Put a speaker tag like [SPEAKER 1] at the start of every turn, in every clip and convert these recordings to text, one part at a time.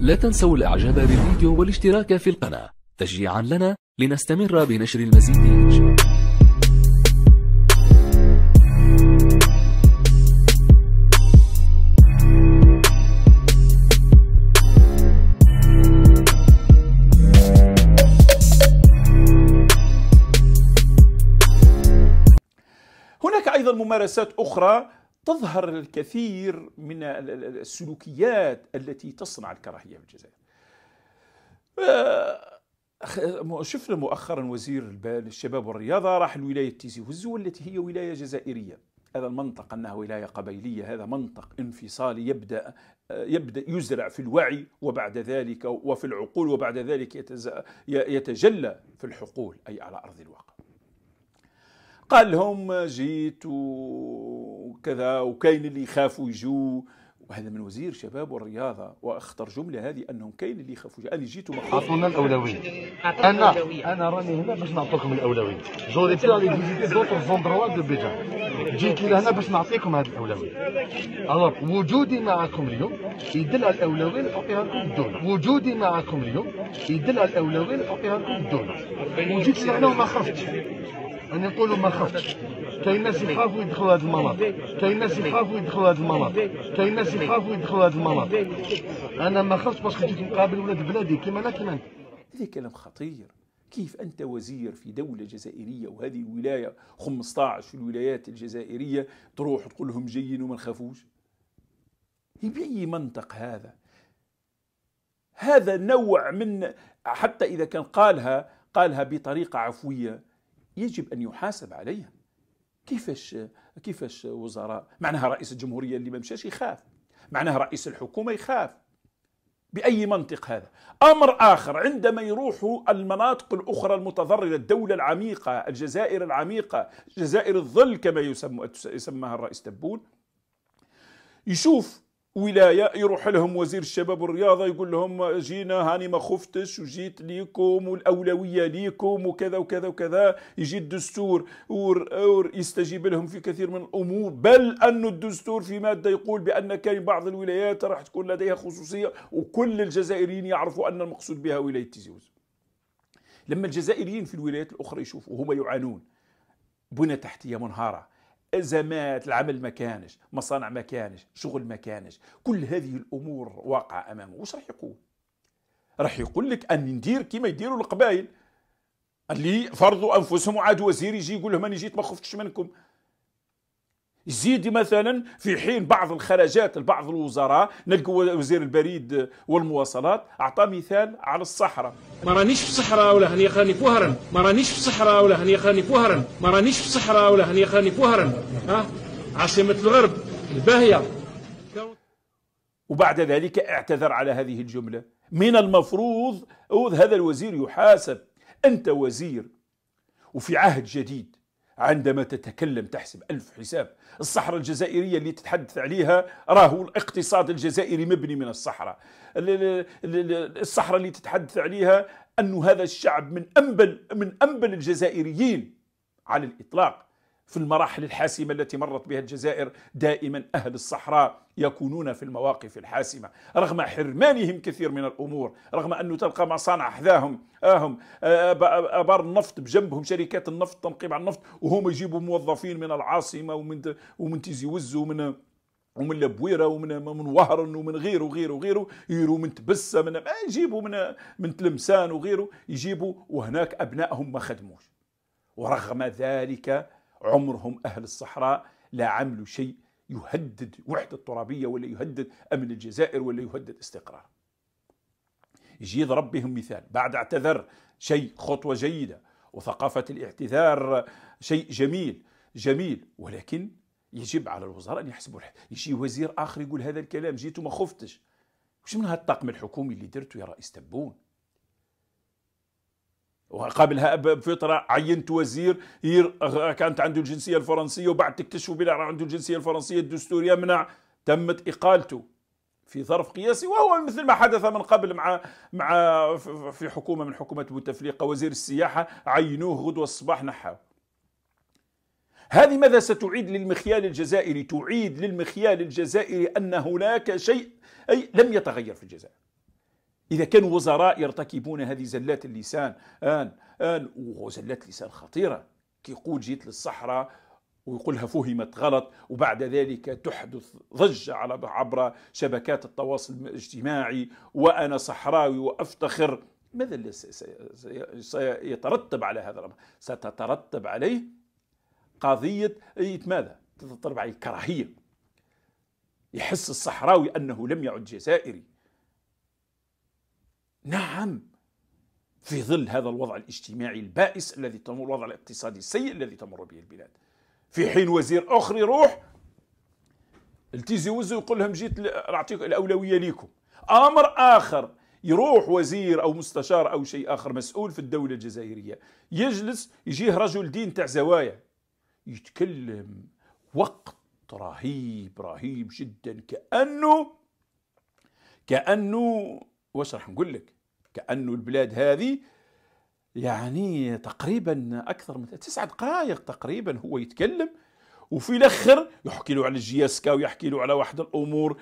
[SPEAKER 1] لا تنسوا الاعجاب بالفيديو والاشتراك في القناة تشجيعا لنا لنستمر بنشر المزيد هناك أيضا ممارسات أخرى تظهر الكثير من السلوكيات التي تصنع الكراهية في الجزائر آه، شفنا مؤخرا وزير الشباب والرياضة راح لولاية تيزي وزو التي هي ولاية جزائرية هذا المنطق أنها ولاية قبيلية هذا منطق انفصالي يبدأ آه، يبدأ يزرع في الوعي وبعد ذلك وفي العقول وبعد ذلك يتجلى في الحقول أي على أرض الواقع قال لهم آه، جيت وكذا وكاين اللي يخافوا يجوا وهذا من وزير شباب والرياضه واخطر جمله هذه انهم كاين اللي يخافوا انا جيت اعطونا الاولويه انا انا راني هنا باش نعطيكم الاولويه جوري بي لي فيزيتي دوطر زوندروا دو بيجان جيت لهنا باش نعطيكم هذه الاولويه الوغ وجودي معكم اليوم يدل على الاولويه اللي تعطيها لكم الدوله وجودي معكم اليوم يدل على الاولويه اللي تعطيها لكم الدوله وجيت هنا وما خفتش انا نقولوا ما خفتش كاين ناس يخافوا يدخلوا هذه المناطق كاين ناس يخافوا يدخلوا هذه المناطق كاين ناس يخافوا يدخلوا هذه المناطق انا ما خافش باش جيت نقابل ولاد بلادي كيما انا كيما هذا كلام خطير كيف أنت وزير في دولة جزائرية وهذه ولاية 15 في الولايات الجزائرية تروح تقول لهم جايين وما نخافوش بأي منطق هذا هذا نوع من حتى إذا كان قالها قالها بطريقة عفوية يجب أن يحاسب عليها كيفاش كيفاش وزراء معناها رئيس الجمهوريه اللي ما مشاش يخاف معناها رئيس الحكومه يخاف باي منطق هذا امر اخر عندما يروحوا المناطق الاخرى المتضرره الدوله العميقه الجزائر العميقه جزائر الظل كما يسمى يسماها الرئيس تبون يشوف ولايه يروح لهم وزير الشباب والرياضه يقول لهم جينا هاني ما خفتش وجيت ليكم والاولويه ليكم وكذا وكذا وكذا يجي الدستور يستجيب لهم في كثير من الامور بل ان الدستور في ماده يقول بان كاين بعض الولايات راح تكون لديها خصوصيه وكل الجزائريين يعرفوا ان المقصود بها ولايه تيزيوز لما الجزائريين في الولايات الاخرى يشوفوا هما يعانون بنى تحتيه منهاره ازمات العمل ما كانش مصانع ما كانش شغل ما كانش كل هذه الامور واقعه امامه واش راح يقول راح يقول لك ان ندير كما يديروا القبائل اللي فرضوا انفسهم وعاد وزير يجي يقول لهم انا جيت ما خفتش منكم زيد مثلا في حين بعض الخرجات لبعض الوزراء نلقوا وزير البريد والمواصلات اعطى مثال على الصحراء ما رانيش في الصحراء ولا هني خاني وهران ما رانيش في الصحراء ولا هني خاني وهران ما رانيش في الصحراء ولا هني خاني وهران ها عاصمه الغرب الباهيه وبعد ذلك اعتذر على هذه الجمله من المفروض هذا الوزير يحاسب انت وزير وفي عهد جديد عندما تتكلم تحسب ألف حساب الصحراء الجزائرية اللي تتحدث عليها راهو الاقتصاد الجزائري مبني من الصحراء الصحراء اللي تتحدث عليها أن هذا الشعب من أنبل من أنبل الجزائريين على الإطلاق في المراحل الحاسمة التي مرت بها الجزائر دائما أهل الصحراء يكونون في المواقف الحاسمة رغم حرمانهم كثير من الأمور رغم أنه تلقى مصانع حذاهم آهم آه، أبار النفط بجنبهم شركات النفط تنقيب على النفط وهم يجيبوا موظفين من العاصمة ومن, ومن تيزي وز ومن ومن لبويره ومن من وهرن ومن غيره وغيره وغيره يرو من تبسه من آه، يجيبوا من من تلمسان وغيره يجيبوا وهناك ابنائهم ما خدموش ورغم ذلك عمرهم أهل الصحراء لا عملوا شيء يهدد وحدة ترابية ولا يهدد أمن الجزائر ولا يهدد استقرار يجي يضرب بهم مثال بعد اعتذر شيء خطوة جيدة وثقافة الاعتذار شيء جميل جميل ولكن يجب على الوزراء أن يحسبوا يجي وزير آخر يقول هذا الكلام جيت وما خفتش وش من هالطاقم الحكومي اللي درته يا رئيس تبون وقبلها بفترة عينت وزير كانت عنده الجنسية الفرنسية وبعد تكتشفوا بلا عنده الجنسية الفرنسية الدستورية منع تمت إقالته في ظرف قياسي وهو مثل ما حدث من قبل مع مع في حكومة من حكومات بوتفليقة وزير السياحة عينوه غدوة الصباح نحاه هذه ماذا ستعيد للمخيال الجزائري؟ تعيد للمخيال الجزائري أن هناك شيء أي لم يتغير في الجزائر إذا كانوا وزراء يرتكبون هذه زلات اللسان آن آن وزلات لسان خطيرة كيقول جيت للصحراء ويقولها فهمت غلط وبعد ذلك تحدث ضجة على عبر شبكات التواصل الاجتماعي وأنا صحراوي وأفتخر ماذا سيترتب على هذا الأمر ستترتب عليه قضية ماذا تترتب عليه كراهية يحس الصحراوي أنه لم يعد جزائري نعم في ظل هذا الوضع الاجتماعي البائس الذي تمر الوضع الاقتصادي السيء الذي تمر به البلاد في حين وزير اخر يروح التيزي وزو يقول لهم جيت اعطيك الاولويه ليكم امر اخر يروح وزير او مستشار او شيء اخر مسؤول في الدوله الجزائريه يجلس يجيه رجل دين تاع زوايا يتكلم وقت رهيب رهيب جدا كانه كانه واش راح نقول لك كأنه البلاد هذه يعني تقريبا أكثر من تسع دقائق تقريبا هو يتكلم وفي الاخر يحكي له على الجياسكا ويحكي له على واحد الامور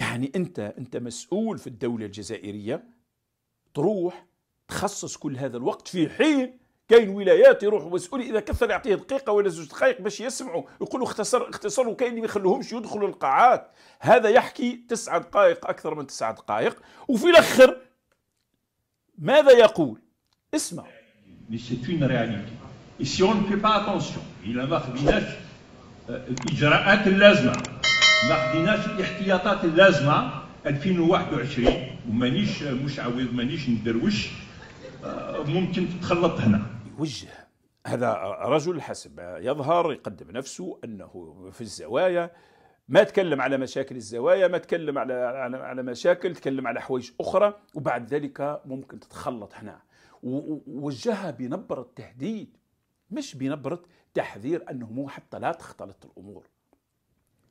[SPEAKER 1] يعني انت انت مسؤول في الدوله الجزائريه تروح تخصص كل هذا الوقت في حين كاين ولايات يروحوا مسؤول اذا كثر يعطيه دقيقه ولا زوج دقائق باش يسمعوا يقولوا اختصر اختصر وكاين اللي ما يخلوهمش يدخلوا القاعات هذا يحكي تسع دقائق اكثر من تسع دقائق وفي الاخر ماذا يقول؟ اسمع ما خديناش الإجراءات اللازمة ما خديناش الاحتياطات اللازمة 2021 ومانيش مش عاوز مانيش ندروش ممكن تتخلط هنا يوجه هذا رجل حسب يظهر يقدم نفسه أنه في الزوايا ما تكلم على مشاكل الزوايا ما تكلم على على, على مشاكل تكلم على حوايج أخرى وبعد ذلك ممكن تتخلط هنا ووجهها بنبرة تهديد مش بنبرة تحذير أنه مو حتى لا تختلط الأمور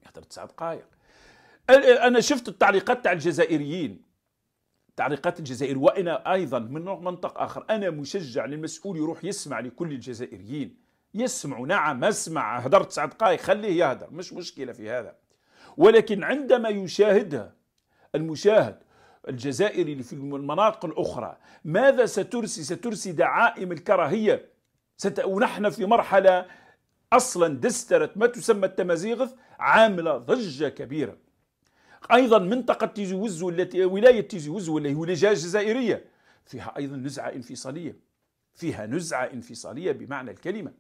[SPEAKER 1] يهضر تسع دقائق أنا شفت التعليقات تاع الجزائريين تعليقات الجزائر وأنا أيضا من منطق آخر أنا مشجع للمسؤول يروح يسمع لكل الجزائريين يسمعوا نعم اسمع هدر تسع دقائق خليه يهدر مش مشكله في هذا ولكن عندما يشاهدها المشاهد الجزائري في المناطق الأخرى ماذا سترسي سترسي دعائم الكراهية ست... ونحن في مرحلة أصلا دسترت ما تسمى التمازيغ عاملة ضجة كبيرة أيضا منطقة تيزي وزو التي ولاية تيزي وزو اللي هي ولاية جزائرية فيها أيضا نزعة انفصالية فيها نزعة انفصالية بمعنى الكلمة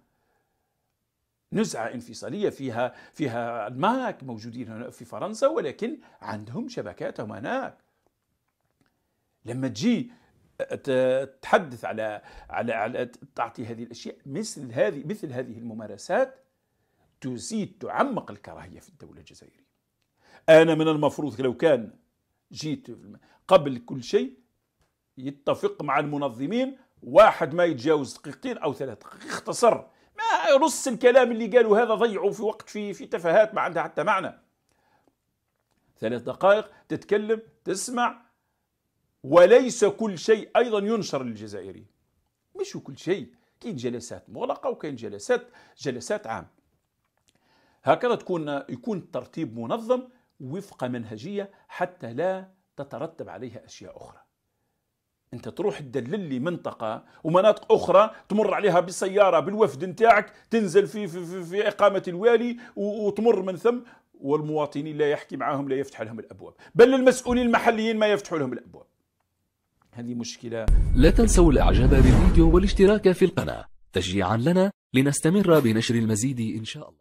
[SPEAKER 1] نزعة انفصالية فيها فيها الماك موجودين هنا في فرنسا ولكن عندهم شبكاتهم هناك لما تجي تتحدث على على على تعطي هذه الاشياء مثل هذه مثل هذه الممارسات تزيد تعمق الكراهيه في الدوله الجزائريه. انا من المفروض لو كان جيت قبل كل شيء يتفق مع المنظمين واحد ما يتجاوز دقيقتين او ثلاث دقائق يختصر نص الكلام اللي قالوا هذا ضيعوا في وقت في في تفاهات ما عندها حتى معنى ثلاث دقائق تتكلم تسمع وليس كل شيء ايضا ينشر للجزائري مش كل شيء كاين جلسات مغلقه وكاين جلسات جلسات عام هكذا تكون يكون الترتيب منظم وفق منهجيه حتى لا تترتب عليها اشياء اخرى انت تروح تدلل لي منطقه ومناطق اخرى تمر عليها بالسياره بالوفد نتاعك تنزل في في, في, في اقامه الوالي وتمر من ثم والمواطنين لا يحكي معاهم لا يفتح لهم الابواب بل المسؤولين المحليين ما يفتحوا لهم الابواب هذه مشكله لا تنسوا الاعجاب بالفيديو والاشتراك في القناه تشجيعا لنا لنستمر بنشر المزيد ان شاء الله